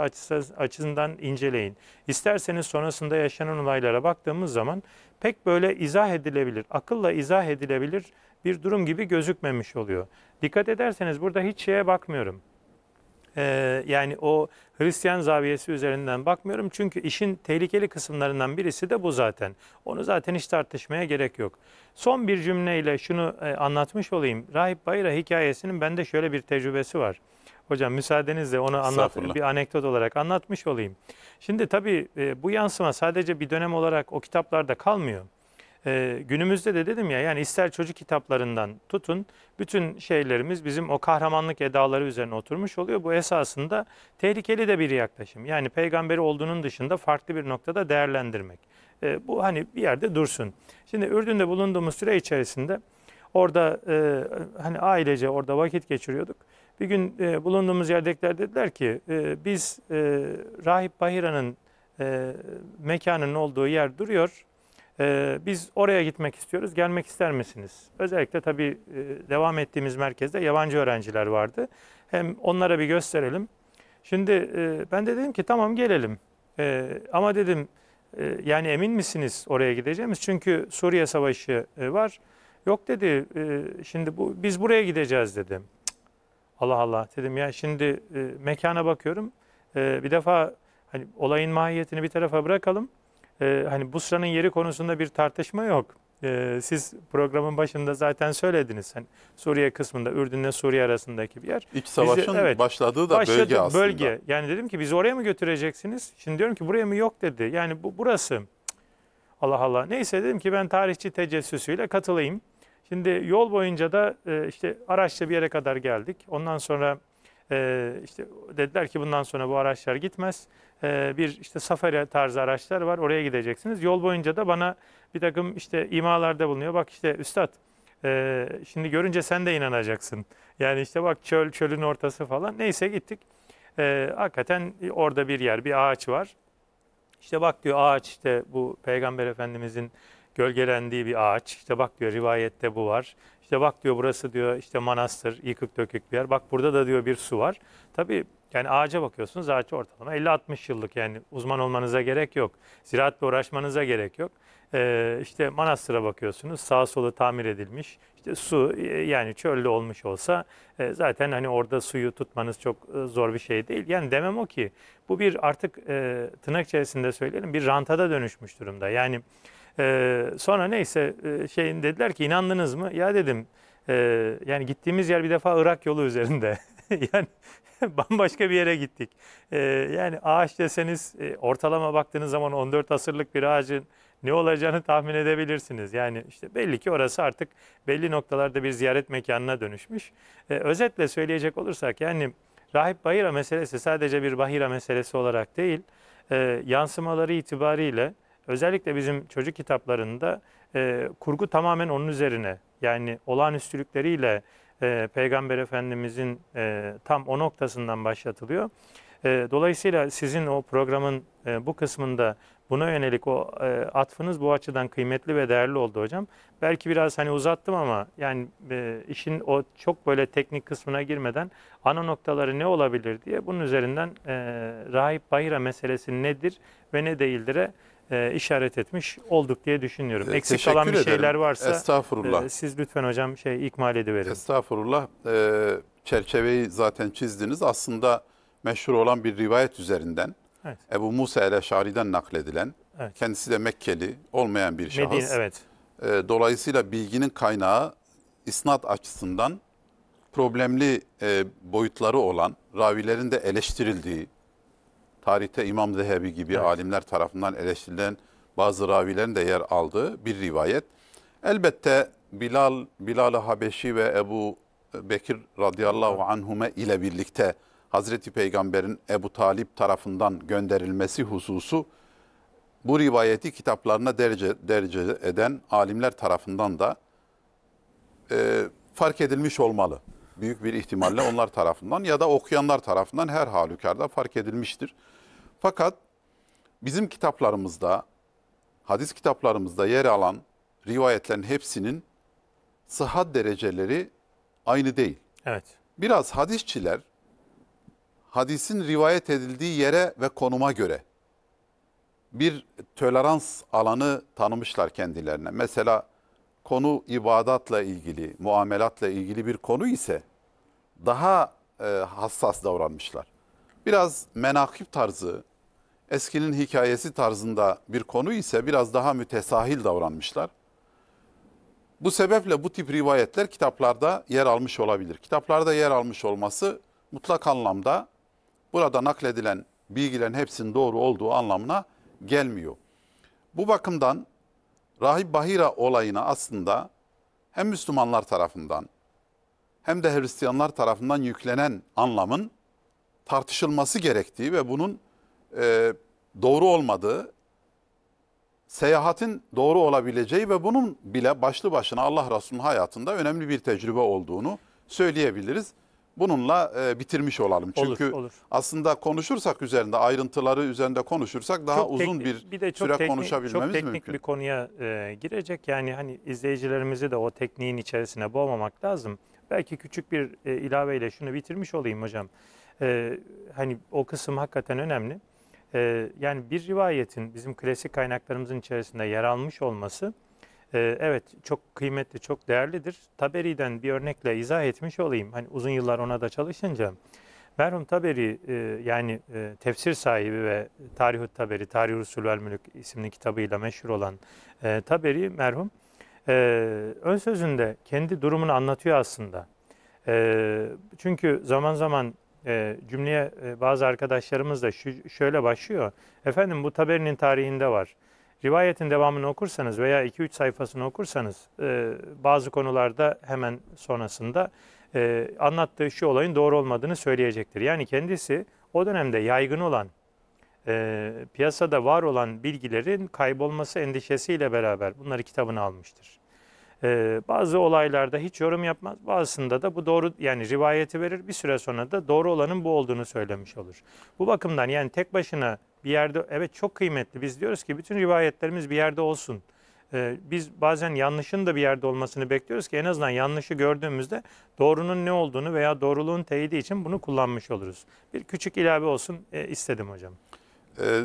açısından inceleyin. İsterseniz sonrasında yaşanan olaylara baktığımız zaman pek böyle izah edilebilir, akılla izah edilebilir bir durum gibi gözükmemiş oluyor. Dikkat ederseniz burada hiç şeye bakmıyorum. Ee, yani o Hristiyan zaviyesi üzerinden bakmıyorum. Çünkü işin tehlikeli kısımlarından birisi de bu zaten. Onu zaten hiç tartışmaya gerek yok. Son bir cümleyle şunu e, anlatmış olayım. Rahip Bayra hikayesinin bende şöyle bir tecrübesi var. Hocam müsaadenizle onu anlat bir anekdot olarak anlatmış olayım. Şimdi tabii e, bu yansıma sadece bir dönem olarak o kitaplarda kalmıyor e, günümüzde de dedim ya yani ister çocuk kitaplarından tutun bütün şeylerimiz bizim o kahramanlık edaları üzerine oturmuş oluyor. Bu esasında tehlikeli de bir yaklaşım. Yani peygamberi olduğunun dışında farklı bir noktada değerlendirmek. E, bu hani bir yerde dursun. Şimdi Ürdün'de bulunduğumuz süre içerisinde orada e, hani ailece orada vakit geçiriyorduk. Bir gün e, bulunduğumuz yerdekiler dediler ki e, biz e, Rahip Bahira'nın e, mekanının olduğu yer duruyor. Ee, biz oraya gitmek istiyoruz. Gelmek ister misiniz? Özellikle tabii e, devam ettiğimiz merkezde yabancı öğrenciler vardı. Hem onlara bir gösterelim. Şimdi e, ben de dedim ki tamam gelelim. E, ama dedim e, yani emin misiniz oraya gideceğimiz? Çünkü Suriye Savaşı var. Yok dedi. şimdi bu biz buraya gideceğiz dedim. Allah Allah dedim ya şimdi mekana bakıyorum. bir defa hani olayın mahiyetini bir tarafa bırakalım e, hani bu sıranın yeri konusunda bir tartışma yok. E, siz programın başında zaten söylediniz. Hani Suriye kısmında Ürdün'le Suriye arasındaki bir yer. İç savaşın bizi, evet, başladığı da başladı, bölge aslında. Bölge. Yani dedim ki bizi oraya mı götüreceksiniz? Şimdi diyorum ki buraya mı yok dedi. Yani bu burası. Allah Allah. Neyse dedim ki ben tarihçi tecessüsüyle katılayım. Şimdi yol boyunca da e, işte araçla bir yere kadar geldik. Ondan sonra e, işte dediler ki bundan sonra bu araçlar gitmez. Ee, bir işte safari tarzı araçlar var. Oraya gideceksiniz. Yol boyunca da bana bir takım işte imalarda bulunuyor. Bak işte üstad e, şimdi görünce sen de inanacaksın. Yani işte bak çöl, çölün ortası falan. Neyse gittik. E, hakikaten orada bir yer, bir ağaç var. İşte bak diyor ağaç işte bu Peygamber Efendimizin gölgelendiği bir ağaç. İşte bak diyor rivayette bu var. İşte bak diyor burası diyor işte manastır, yıkık dökük bir yer. Bak burada da diyor bir su var. Tabii yani ağaca bakıyorsunuz ağaç ortalama 50-60 yıllık yani uzman olmanıza gerek yok. Ziraatla uğraşmanıza gerek yok. Ee, işte manastıra bakıyorsunuz sağ solu tamir edilmiş. İşte su e, yani çöllü olmuş olsa e, zaten hani orada suyu tutmanız çok e, zor bir şey değil. Yani demem o ki bu bir artık e, tırnak içerisinde söyleyelim bir rantada dönüşmüş durumda. Yani ee, sonra neyse e, şeyin dediler ki inandınız mı? Ya dedim e, yani gittiğimiz yer bir defa Irak yolu üzerinde. yani bambaşka bir yere gittik. Ee, yani ağaç deseniz e, ortalama baktığınız zaman 14 asırlık bir ağacın ne olacağını tahmin edebilirsiniz. Yani işte belli ki orası artık belli noktalarda bir ziyaret mekanına dönüşmüş. Ee, özetle söyleyecek olursak yani rahip bahira meselesi sadece bir bahira meselesi olarak değil, e, yansımaları itibariyle Özellikle bizim çocuk kitaplarında e, kurgu tamamen onun üzerine. Yani olağanüstülükleriyle e, Peygamber Efendimizin e, tam o noktasından başlatılıyor. E, dolayısıyla sizin o programın e, bu kısmında buna yönelik o e, atfınız bu açıdan kıymetli ve değerli oldu hocam. Belki biraz hani uzattım ama yani e, işin o çok böyle teknik kısmına girmeden ana noktaları ne olabilir diye bunun üzerinden e, rahip bayra meselesi nedir ve ne değildir'e e, işaret etmiş olduk diye düşünüyorum. E, Eksik Teşekkür kalan bir ederim. şeyler varsa Estağfurullah. E, siz lütfen hocam şey ikmal ediverin. Estağfurullah. E, çerçeveyi zaten çizdiniz. Aslında meşhur olan bir rivayet üzerinden evet. Ebu Musa el-Eşari'den nakledilen, evet. kendisi de Mekkeli olmayan bir şahıs. Medine, evet. E, dolayısıyla bilginin kaynağı isnat açısından problemli e, boyutları olan, ravilerin de eleştirildiği, tarihte İmam Zehebi gibi evet. alimler tarafından eleştirilen bazı ravilerin de yer aldığı bir rivayet. Elbette Bilal, Bilal-ı Habeşi ve Ebu Bekir radıyallahu anhume ile birlikte Hazreti Peygamber'in Ebu Talip tarafından gönderilmesi hususu bu rivayeti kitaplarına derece, derece eden alimler tarafından da e, fark edilmiş olmalı. Büyük bir ihtimalle onlar tarafından ya da okuyanlar tarafından her halükarda fark edilmiştir. Fakat bizim kitaplarımızda, hadis kitaplarımızda yer alan rivayetlerin hepsinin sıhhat dereceleri aynı değil. Evet. Biraz hadisçiler hadisin rivayet edildiği yere ve konuma göre bir tolerans alanı tanımışlar kendilerine. Mesela konu ibadatla ilgili, muamelatla ilgili bir konu ise daha e, hassas davranmışlar biraz menakip tarzı, eskinin hikayesi tarzında bir konu ise biraz daha mütesahil davranmışlar. Bu sebeple bu tip rivayetler kitaplarda yer almış olabilir. Kitaplarda yer almış olması mutlak anlamda burada nakledilen bilgilerin hepsinin doğru olduğu anlamına gelmiyor. Bu bakımdan Rahip Bahira olayına aslında hem Müslümanlar tarafından hem de Hristiyanlar tarafından yüklenen anlamın tartışılması gerektiği ve bunun e, doğru olmadığı, seyahatin doğru olabileceği ve bunun bile başlı başına Allah Resulü'nün hayatında önemli bir tecrübe olduğunu söyleyebiliriz. Bununla e, bitirmiş olalım. Çünkü olur, olur. aslında konuşursak üzerinde ayrıntıları üzerinde konuşursak daha çok uzun bir, bir de çok süre teknik, konuşabilmemiz mümkün. Çok teknik mümkün. bir konuya e, girecek. Yani hani izleyicilerimizi de o tekniğin içerisine boğmamak lazım. Belki küçük bir e, ilaveyle şunu bitirmiş olayım hocam e, hani o kısım hakikaten önemli. E, yani bir rivayetin bizim klasik kaynaklarımızın içerisinde yer almış olması e, evet çok kıymetli, çok değerlidir. Taberi'den bir örnekle izah etmiş olayım. Hani uzun yıllar ona da çalışınca. Merhum Taberi e, yani e, tefsir sahibi ve Tarihut Taberi, Tarih Usulü Mülük isimli kitabıyla meşhur olan e, Taberi merhum e, ön sözünde kendi durumunu anlatıyor aslında. E, çünkü zaman zaman e, cümleye e, bazı arkadaşlarımız da şu, şöyle başlıyor. Efendim bu Taberi'nin tarihinde var. Rivayetin devamını okursanız veya 2-3 sayfasını okursanız e, bazı konularda hemen sonrasında e, anlattığı şu olayın doğru olmadığını söyleyecektir. Yani kendisi o dönemde yaygın olan, e, piyasada var olan bilgilerin kaybolması endişesiyle beraber bunları kitabına almıştır. Ee, bazı olaylarda hiç yorum yapmaz. Bazısında da bu doğru yani rivayeti verir. Bir süre sonra da doğru olanın bu olduğunu söylemiş olur. Bu bakımdan yani tek başına bir yerde evet çok kıymetli. Biz diyoruz ki bütün rivayetlerimiz bir yerde olsun. Ee, biz bazen yanlışın da bir yerde olmasını bekliyoruz ki en azından yanlışı gördüğümüzde doğrunun ne olduğunu veya doğruluğun teyidi için bunu kullanmış oluruz. Bir küçük ilave olsun e, istedim hocam. Ee,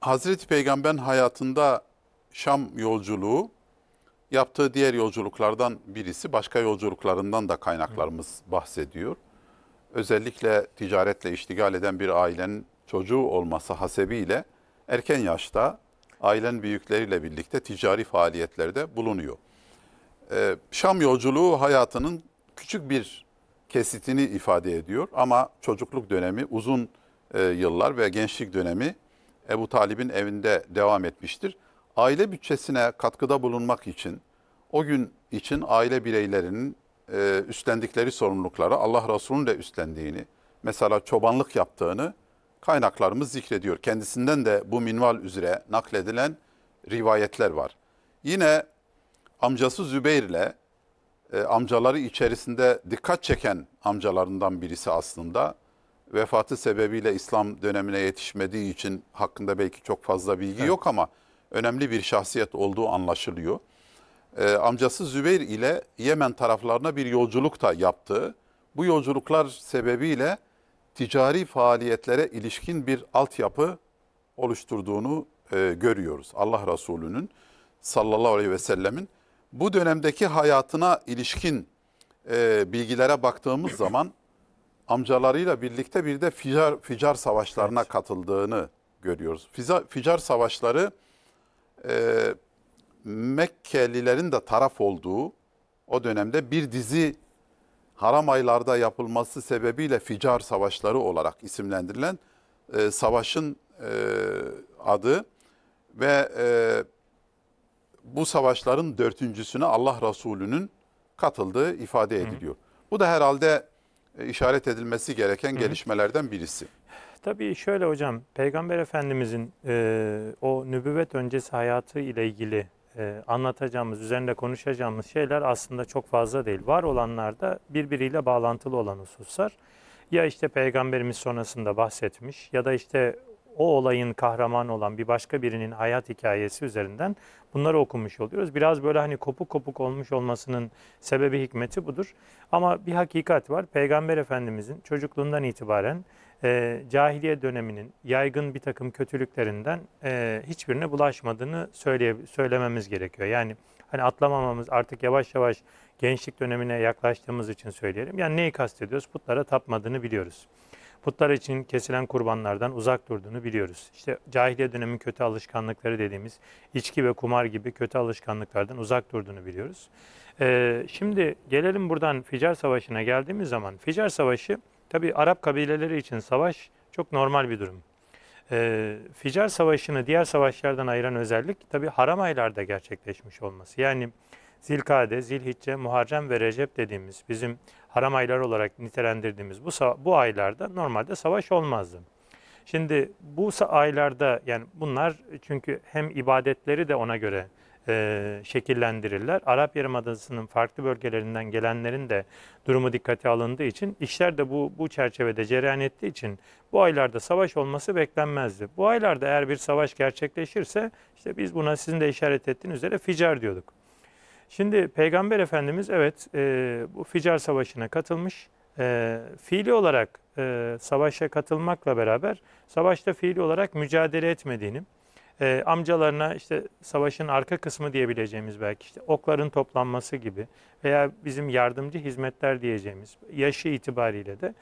Hazreti Peygamber'in hayatında Şam yolculuğu yaptığı diğer yolculuklardan birisi başka yolculuklarından da kaynaklarımız bahsediyor. Özellikle ticaretle iştigal eden bir ailenin çocuğu olması hasebiyle erken yaşta ailen büyükleriyle birlikte ticari faaliyetlerde bulunuyor. Ee, Şam yolculuğu hayatının küçük bir kesitini ifade ediyor ama çocukluk dönemi uzun e, yıllar ve gençlik dönemi Ebu Talib'in evinde devam etmiştir aile bütçesine katkıda bulunmak için o gün için aile bireylerinin e, üstlendikleri sorumlulukları Allah Resulü'nün de üstlendiğini, mesela çobanlık yaptığını kaynaklarımız zikrediyor. Kendisinden de bu minval üzere nakledilen rivayetler var. Yine amcası Zübeyir ile e, amcaları içerisinde dikkat çeken amcalarından birisi aslında. Vefatı sebebiyle İslam dönemine yetişmediği için hakkında belki çok fazla bilgi evet. yok ama önemli bir şahsiyet olduğu anlaşılıyor. E, amcası Zübeyir ile Yemen taraflarına bir yolculuk da yaptı. Bu yolculuklar sebebiyle ticari faaliyetlere ilişkin bir altyapı oluşturduğunu e, görüyoruz. Allah Resulü'nün sallallahu aleyhi ve sellemin bu dönemdeki hayatına ilişkin e, bilgilere baktığımız zaman amcalarıyla birlikte bir de Ficar, Ficar savaşlarına evet. katıldığını görüyoruz. Ficar, Ficar savaşları e, Mekkelilerin de taraf olduğu o dönemde bir dizi haram aylarda yapılması sebebiyle Ficar Savaşları olarak isimlendirilen e, savaşın e, adı ve e, bu savaşların dörtüncüsüne Allah Resulü'nün katıldığı ifade ediliyor. Hı Bu da herhalde e, işaret edilmesi gereken hı. gelişmelerden birisi. Tabii şöyle hocam, Peygamber Efendimizin e, o nübüvvet öncesi hayatı ile ilgili e, anlatacağımız, üzerinde konuşacağımız şeyler aslında çok fazla değil. Var olanlar da birbiriyle bağlantılı olan hususlar. Ya işte Peygamberimiz sonrasında bahsetmiş ya da işte o olayın kahraman olan bir başka birinin hayat hikayesi üzerinden bunları okumuş oluyoruz. Biraz böyle hani kopuk kopuk olmuş olmasının sebebi hikmeti budur. Ama bir hakikat var. Peygamber Efendimizin çocukluğundan itibaren e, cahiliye döneminin yaygın bir takım kötülüklerinden e, hiçbirine bulaşmadığını söyleye, söylememiz gerekiyor. Yani hani atlamamamız artık yavaş yavaş gençlik dönemine yaklaştığımız için söyleyelim. Yani neyi kastediyoruz? Putlara tapmadığını biliyoruz. Putlar için kesilen kurbanlardan uzak durduğunu biliyoruz. İşte cahiliye dönemin kötü alışkanlıkları dediğimiz içki ve kumar gibi kötü alışkanlıklardan uzak durduğunu biliyoruz. Ee, şimdi gelelim buradan Ficar Savaşı'na geldiğimiz zaman Ficar Savaşı Tabi Arap kabileleri için savaş çok normal bir durum. E, Ficar Savaşı'nı diğer savaşlardan ayıran özellik tabi haram aylarda gerçekleşmiş olması. Yani Zilkade, Zilhicce, Muharrem ve Recep dediğimiz bizim haram aylar olarak nitelendirdiğimiz bu, bu aylarda normalde savaş olmazdı. Şimdi bu aylarda yani bunlar çünkü hem ibadetleri de ona göre e, şekillendirirler. Arap Yarımadası'nın farklı bölgelerinden gelenlerin de durumu dikkate alındığı için işler de bu, bu çerçevede cereyan ettiği için bu aylarda savaş olması beklenmezdi. Bu aylarda eğer bir savaş gerçekleşirse işte biz buna sizin de işaret ettiğiniz üzere ficar diyorduk. Şimdi Peygamber Efendimiz evet e, bu Ficar Savaşı'na katılmış. E, fiili olarak e, savaşa katılmakla beraber savaşta fiili olarak mücadele etmediğini, e, amcalarına işte savaşın arka kısmı diyebileceğimiz belki işte okların toplanması gibi veya bizim yardımcı hizmetler diyeceğimiz yaşı itibariyle de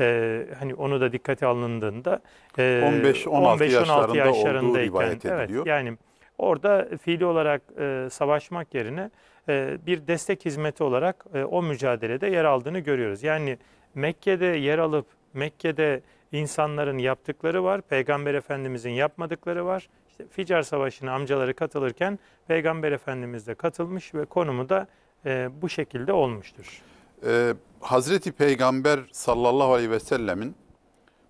e, hani onu da dikkate alındığında e, 15-16 yaşlarında yaşlarındayken, rivayet Evet, yani orada fiili olarak e, savaşmak yerine e, bir destek hizmeti olarak e, o mücadelede yer aldığını görüyoruz. Yani Mekke'de yer alıp Mekke'de insanların yaptıkları var, Peygamber Efendimizin yapmadıkları var. Ficar Savaşı'na amcaları katılırken Peygamber Efendimiz de katılmış ve konumu da e, bu şekilde olmuştur. Ee, Hazreti Peygamber sallallahu aleyhi ve sellemin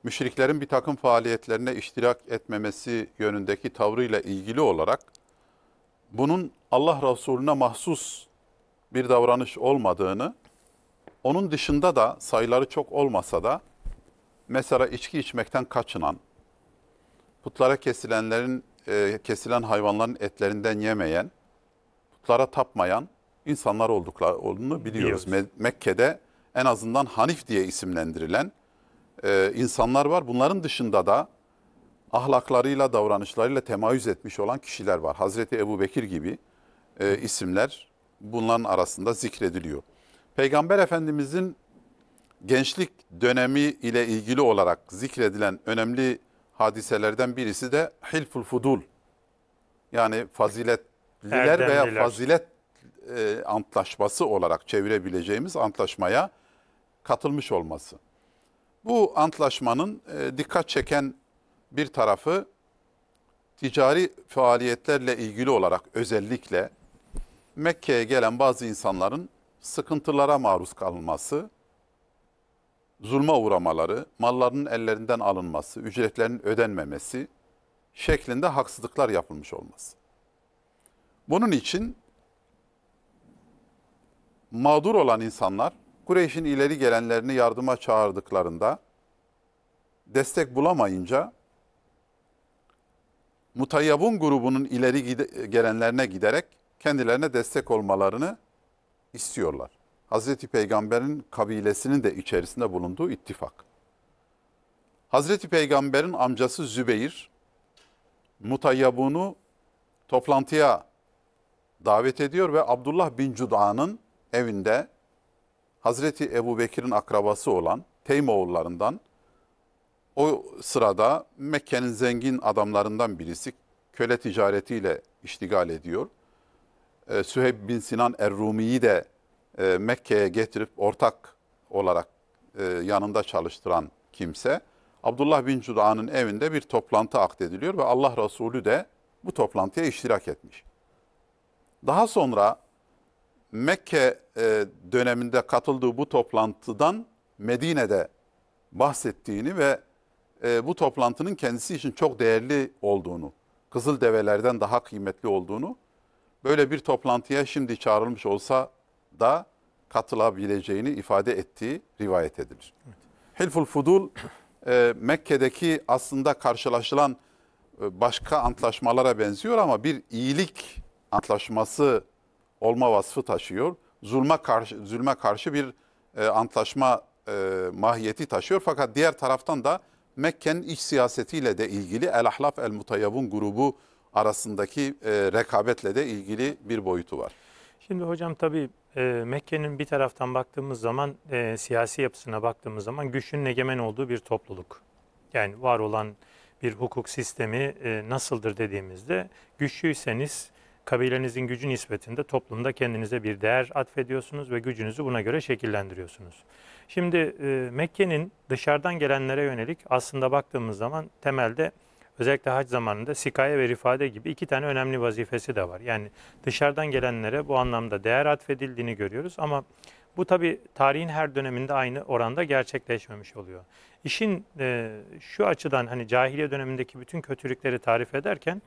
müşriklerin bir takım faaliyetlerine iştirak etmemesi yönündeki tavrıyla ilgili olarak bunun Allah Resulüne mahsus bir davranış olmadığını, onun dışında da sayıları çok olmasa da mesela içki içmekten kaçınan, putlara kesilenlerin e, kesilen hayvanların etlerinden yemeyen, putlara tapmayan insanlar olduklar olduğunu biliyoruz. biliyoruz. Me Mekke'de en azından Hanif diye isimlendirilen e, insanlar var. Bunların dışında da ahlaklarıyla, davranışlarıyla temayüz etmiş olan kişiler var. Hazreti Ebu Bekir gibi e, isimler bunların arasında zikrediliyor. Peygamber Efendimizin gençlik dönemi ile ilgili olarak zikredilen önemli hadiselerden birisi de hilful fudul. Yani faziletliler Erdemliler. veya fazilet e, antlaşması olarak çevirebileceğimiz antlaşmaya katılmış olması. Bu antlaşmanın e, dikkat çeken bir tarafı ticari faaliyetlerle ilgili olarak özellikle Mekke'ye gelen bazı insanların sıkıntılara maruz kalması, zulma uğramaları, mallarının ellerinden alınması, ücretlerin ödenmemesi şeklinde haksızlıklar yapılmış olması. Bunun için mağdur olan insanlar Kureyş'in ileri gelenlerini yardıma çağırdıklarında destek bulamayınca Mutayyabun grubunun ileri gelenlerine giderek kendilerine destek olmalarını istiyorlar. Hazreti Peygamber'in kabilesinin de içerisinde bulunduğu ittifak. Hazreti Peygamber'in amcası Zübeyir, Mutayyabun'u toplantıya davet ediyor ve Abdullah bin Cuda'nın evinde Hazreti Ebu Bekir'in akrabası olan Teymoğullarından o sırada Mekke'nin zengin adamlarından birisi köle ticaretiyle iştigal ediyor. Ee, Süheyb bin Sinan Errumi'yi de e, Mekke'ye getirip ortak olarak e, yanında çalıştıran kimse Abdullah bin Cuda'nın evinde bir toplantı akdediliyor ve Allah Resulü de bu toplantıya iştirak etmiş. Daha sonra Mekke e, döneminde katıldığı bu toplantıdan Medine'de bahsettiğini ve e, bu toplantının kendisi için çok değerli olduğunu, kızıl develerden daha kıymetli olduğunu, böyle bir toplantıya şimdi çağrılmış olsa da katılabileceğini ifade ettiği rivayet edilir. Evet. Hilful Fudul e, Mekke'deki aslında karşılaşılan e, başka antlaşmalara benziyor ama bir iyilik antlaşması olma vasfı taşıyor. Zulme karşı, zulme karşı bir e, antlaşma e, mahiyeti taşıyor. Fakat diğer taraftan da Mekke'nin iç siyasetiyle de ilgili El Ahlaf El Mutayyabun grubu arasındaki e, rekabetle de ilgili bir boyutu var. Şimdi hocam tabii e, Mekke'nin bir taraftan baktığımız zaman e, siyasi yapısına baktığımız zaman güçün egemen olduğu bir topluluk. Yani var olan bir hukuk sistemi e, nasıldır dediğimizde güçlüyseniz kabilenizin gücü nispetinde toplumda kendinize bir değer atfediyorsunuz ve gücünüzü buna göre şekillendiriyorsunuz. Şimdi e, Mekke'nin dışarıdan gelenlere yönelik aslında baktığımız zaman temelde özellikle hac zamanında sikaye ve ifade gibi iki tane önemli vazifesi de var. Yani dışarıdan gelenlere bu anlamda değer atfedildiğini görüyoruz ama bu tabi tarihin her döneminde aynı oranda gerçekleşmemiş oluyor. İşin e, şu açıdan hani cahiliye dönemindeki bütün kötülükleri tarif ederken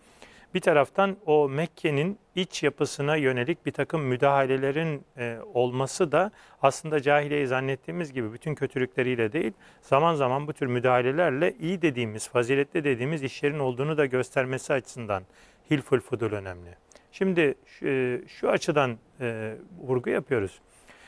bir taraftan o Mekke'nin iç yapısına yönelik bir takım müdahalelerin e, olması da aslında cahiliyeyi zannettiğimiz gibi bütün kötülükleriyle değil, zaman zaman bu tür müdahalelerle iyi dediğimiz, faziletli dediğimiz işlerin olduğunu da göstermesi açısından hilful fudul önemli. Şimdi şu, e, şu açıdan e, vurgu yapıyoruz.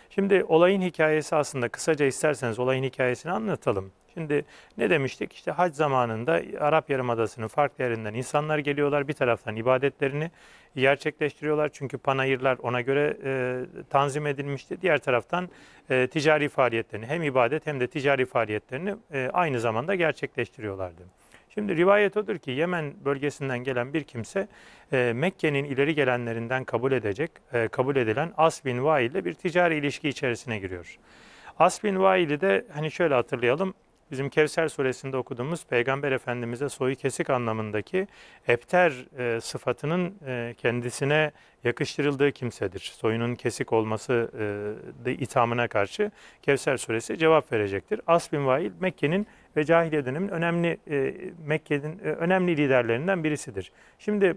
Şimdi olayın hikayesi aslında kısaca isterseniz olayın hikayesini anlatalım. Şimdi ne demiştik? İşte hac zamanında Arap Yarımadası'nın farklı yerinden insanlar geliyorlar. Bir taraftan ibadetlerini gerçekleştiriyorlar. Çünkü panayırlar ona göre e, tanzim edilmişti. Diğer taraftan e, ticari faaliyetlerini hem ibadet hem de ticari faaliyetlerini e, aynı zamanda gerçekleştiriyorlardı. Şimdi rivayet odur ki Yemen bölgesinden gelen bir kimse e, Mekke'nin ileri gelenlerinden kabul edecek, e, kabul edilen As bin Vail ile bir ticari ilişki içerisine giriyor. As bin Vail'i de hani şöyle hatırlayalım, bizim Kevser suresinde okuduğumuz Peygamber Efendimiz'e soyu kesik anlamındaki epter e, sıfatının e, kendisine yakıştırıldığı kimsedir. Soyunun kesik olması e, de ithamına karşı Kevser suresi cevap verecektir. As bin Vail Mekke'nin ve cahiliye dönemin önemli e, Mekke'nin e, önemli liderlerinden birisidir. Şimdi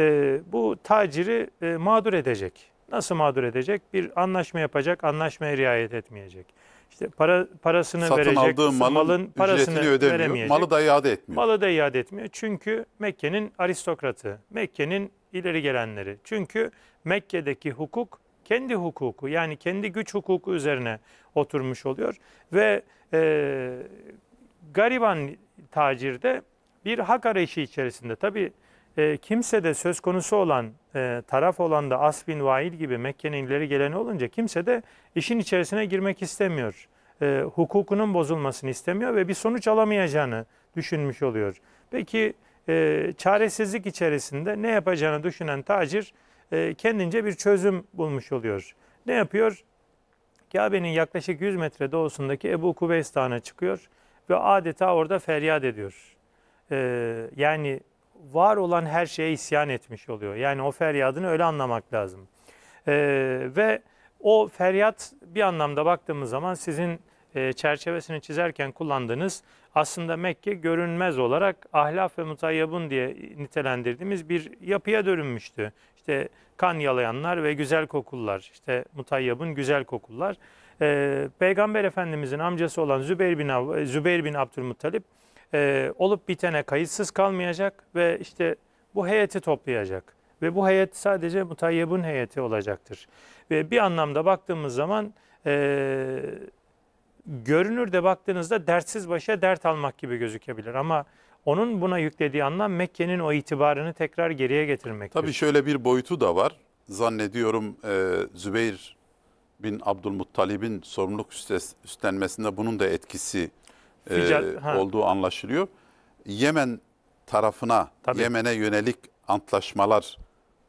e, bu taciri e, mağdur edecek. Nasıl mağdur edecek? Bir anlaşma yapacak, anlaşmaya riayet etmeyecek. İşte para parasını Satın verecek aldığı malın, malın parasını ödemiyor. Veremeyecek. Malı da iade etmiyor. Malı da iade etmiyor. Çünkü Mekke'nin aristokratı, Mekke'nin ileri gelenleri. Çünkü Mekke'deki hukuk kendi hukuku yani kendi güç hukuku üzerine oturmuş oluyor ve e, gariban tacir de bir hak arayışı içerisinde. Tabi e, kimse de söz konusu olan e, taraf olan da As bin Vail gibi Mekke'nin ileri geleni olunca kimse de işin içerisine girmek istemiyor. E, hukukunun bozulmasını istemiyor ve bir sonuç alamayacağını düşünmüş oluyor. Peki e, çaresizlik içerisinde ne yapacağını düşünen tacir e, kendince bir çözüm bulmuş oluyor. Ne yapıyor? Kabe'nin yaklaşık 100 metre doğusundaki Ebu Kubeys Dağı'na çıkıyor ve adeta orada feryat ediyor. E, yani var olan her şeye isyan etmiş oluyor. Yani o feryadını öyle anlamak lazım. E, ve o feryat bir anlamda baktığımız zaman sizin e, çerçevesini çizerken kullandığınız aslında Mekke görünmez olarak ahlaf ve mutayyabun diye nitelendirdiğimiz bir yapıya dönünmüştü. İşte kan yalayanlar ve güzel kokullar, işte mutayyabın güzel kokullar. Ee, Peygamber Efendimizin amcası olan Zübeyir bin, Zübeyir bin Abdülmuttalip e, olup bitene kayıtsız kalmayacak ve işte bu heyeti toplayacak. Ve bu heyet sadece mutayyebun heyeti olacaktır. Ve bir anlamda baktığımız zaman e, görünür de baktığınızda dertsiz başa dert almak gibi gözükebilir. Ama onun buna yüklediği anlam Mekke'nin o itibarını tekrar geriye getirmektir. Tabii şöyle bir boyutu da var. Zannediyorum e, Zübeyir bin Abdülmuttalib'in sorumluluk üstlenmesinde bunun da etkisi e, olduğu anlaşılıyor. Yemen tarafına, Yemen'e yönelik antlaşmalar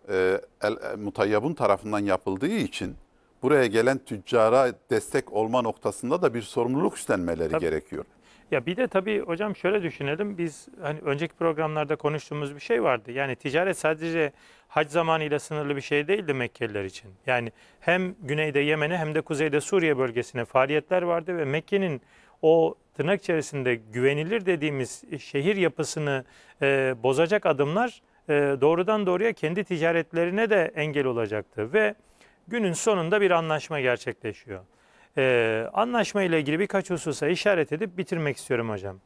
e, El, e, Mutayyab'ın tarafından yapıldığı için buraya gelen tüccara destek olma noktasında da bir sorumluluk üstlenmeleri Tabii. gerekiyor. Ya bir de tabii hocam şöyle düşünelim. Biz hani önceki programlarda konuştuğumuz bir şey vardı. Yani ticaret sadece hac zamanıyla sınırlı bir şey değildi Mekkeliler için. Yani hem güneyde Yemen'e hem de kuzeyde Suriye bölgesine faaliyetler vardı ve Mekke'nin o tırnak içerisinde güvenilir dediğimiz şehir yapısını e, bozacak adımlar e, doğrudan doğruya kendi ticaretlerine de engel olacaktı ve günün sonunda bir anlaşma gerçekleşiyor. E, anlaşma ile ilgili birkaç hususa işaret edip bitirmek istiyorum hocam.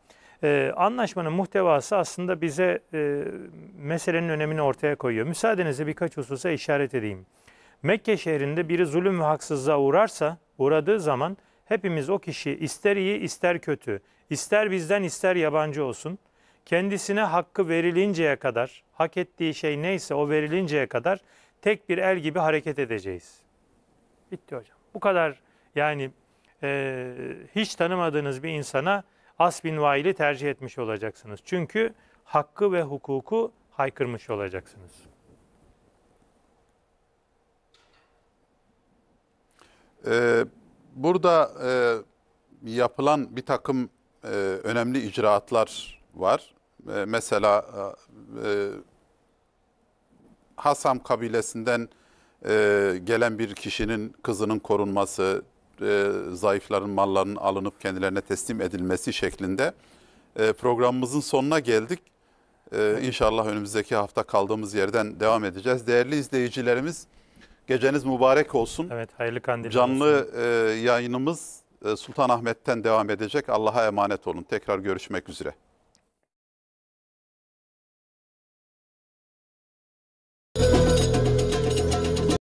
E, anlaşmanın muhtevası aslında bize e, meselenin önemini ortaya koyuyor. Müsaadenizle birkaç hususa işaret edeyim. Mekke şehrinde biri zulüm ve haksızlığa uğrarsa, uğradığı zaman Hepimiz o kişi ister iyi ister kötü, ister bizden ister yabancı olsun, kendisine hakkı verilinceye kadar, hak ettiği şey neyse o verilinceye kadar tek bir el gibi hareket edeceğiz. Bitti hocam. Bu kadar yani e, hiç tanımadığınız bir insana asbin vaili tercih etmiş olacaksınız. Çünkü hakkı ve hukuku haykırmış olacaksınız. Ee, burada e, yapılan bir takım e, önemli icraatlar var. E, mesela e, e Hasam kabilesinden e, gelen bir kişinin kızının korunması, e, zayıfların mallarının alınıp kendilerine teslim edilmesi şeklinde e, programımızın sonuna geldik. E, inşallah önümüzdeki hafta kaldığımız yerden devam edeceğiz. Değerli izleyicilerimiz, Geceniz mübarek olsun. Evet, hayırlı kandiller Canlı E, yayınımız e, Ahmet'ten devam edecek. Allah'a emanet olun. Tekrar görüşmek üzere.